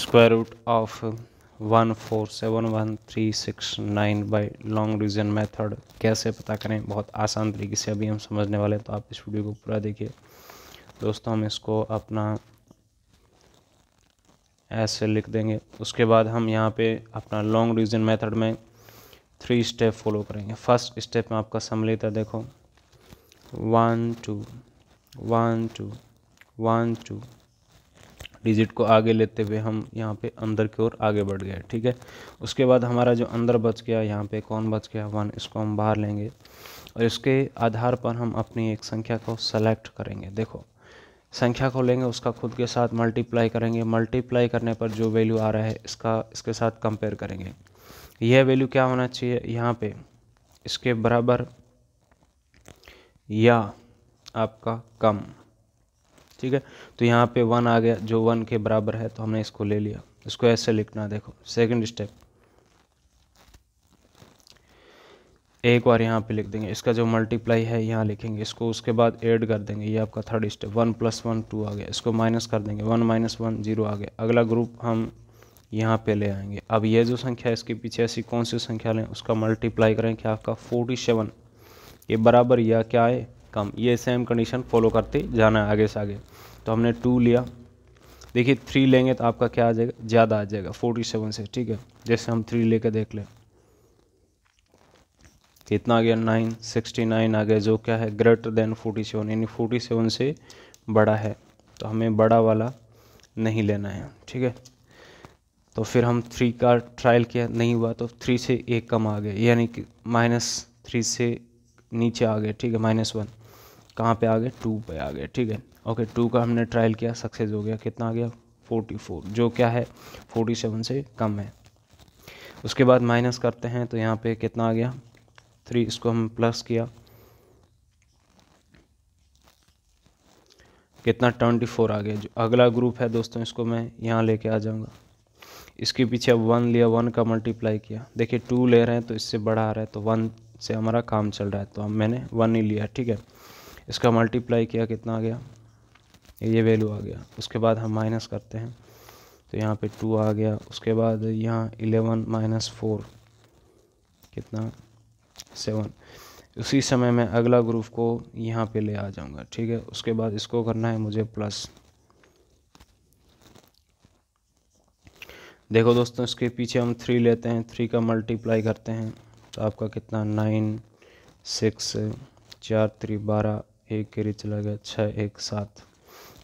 square root of one four seven one three six nine by long division method कैसे पता करें बहुत आसान तरीके से अभी हम समझने वाले हैं तो आप इस वीडियो को पूरा देखिए दोस्तों हम इसको अपना ऐसे लिख देंगे उसके बाद हम यहाँ पे अपना लॉन्ग डिविजन मेथड में थ्री स्टेप फॉलो करेंगे फर्स्ट स्टेप में आपका सम्मिलित है देखो one two one two one two digit को आगे लेते हुए हम यहाँ पे अंदर की ओर आगे बढ़ गए ठीक है उसके बाद हमारा जो अंदर बच गया यहाँ पे कौन बच गया वन इसको हम बाहर लेंगे और इसके आधार पर हम अपनी एक संख्या को सेलेक्ट करेंगे देखो संख्या को लेंगे उसका खुद के साथ मल्टीप्लाई करेंगे मल्टीप्लाई करने पर जो वैल्यू आ रहा है इसका इसके साथ कंपेयर करेंगे यह वैल्यू क्या होना चाहिए यहाँ पर इसके बराबर या आपका कम ठीक है तो यहाँ पे वन आ गया जो वन के बराबर है तो हमने इसको ले लिया इसको ऐसे लिखना देखो सेकंड स्टेप एक बार यहाँ पे लिख देंगे इसका जो मल्टीप्लाई है यहाँ लिखेंगे इसको उसके बाद ऐड कर देंगे ये आपका third step one plus one two आ गया इसको माइनस कर देंगे वन माइनस वन जीरो आ गया अगला ग्रुप हम यहाँ पे ले आएंगे अब ये जो संख्या है इसके पीछे ऐसी कौन सी संख्या लें उसका मल्टीप्लाई करें क्या आपका फोर्टी सेवन ये बराबर या क्या है कम ये सेम कंडीशन फॉलो करते जाना है आगे से आगे तो हमने टू लिया देखिए थ्री लेंगे तो आपका क्या आ जाएगा ज़्यादा आ जाएगा फोर्टी सेवन से ठीक है जैसे हम थ्री लेके देख लें कितना आ गया नाइन सिक्सटी नाइन आ गया जो क्या है ग्रेटर देन फोर्टी सेवन यानी फोर्टी सेवन से बड़ा है तो हमें बड़ा वाला नहीं लेना है ठीक है तो फिर हम थ्री का ट्रायल किया नहीं हुआ तो थ्री से एक कम आ गए यानी कि माइनस थ्री से नीचे आ गए ठीक है माइनस वन कहाँ पे आ गए टू पे आ गए ठीक है ओके टू का हमने ट्रायल किया सक्सेस हो गया कितना आ गया फोर्टी फोर जो क्या है फोर्टी सेवन से कम है उसके बाद माइनस करते हैं तो यहाँ पे कितना आ गया थ्री इसको हम प्लस किया कितना ट्वेंटी फोर आ गया जो अगला ग्रुप है दोस्तों इसको मैं यहाँ लेके आ जाऊँगा इसके पीछे अब वन लिया वन का मल्टीप्लाई किया देखिए टू ले रहे हैं तो इससे बड़ा आ रहा है तो वन से हमारा काम चल रहा है तो हम मैंने वन ही लिया ठीक है इसका मल्टीप्लाई किया कितना आ गया ये वैल्यू आ गया उसके बाद हम माइनस करते हैं तो यहाँ पे टू आ गया उसके बाद यहाँ इलेवन माइनस फोर कितना सेवन उसी समय मैं अगला ग्रुप को यहाँ पे ले आ जाऊँगा ठीक है उसके बाद इसको करना है मुझे प्लस देखो दोस्तों इसके पीछे हम थ्री लेते हैं थ्री का मल्टीप्लाई करते हैं तो आपका कितना नाइन सिक्स चार थ्री बारह एक कैरी चला गया छः एक सात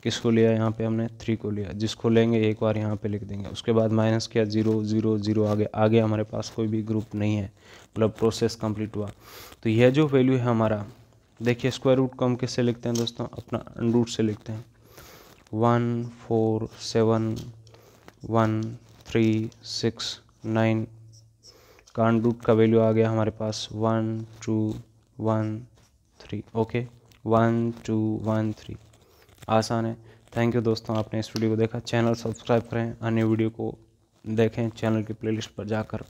किसको लिया यहाँ पे हमने थ्री को लिया जिसको लेंगे एक बार यहाँ पे लिख देंगे उसके बाद माइनस किया जीरो जीरो जीरो आगे आगे हमारे पास कोई भी ग्रुप नहीं है मतलब प्रोसेस कंप्लीट हुआ तो यह जो वैल्यू है हमारा देखिए स्क्वायर रूट को हम किससे लिखते हैं दोस्तों अपना रूट से लिखते हैं one four seven one three six nine का अंडरूट का वैल्यू आ गया हमारे पास one two one three okay one two one three आसान है थैंक यू दोस्तों आपने इस वीडियो को देखा चैनल सब्सक्राइब करें अन्य वीडियो को देखें चैनल की प्लेलिस्ट पर जाकर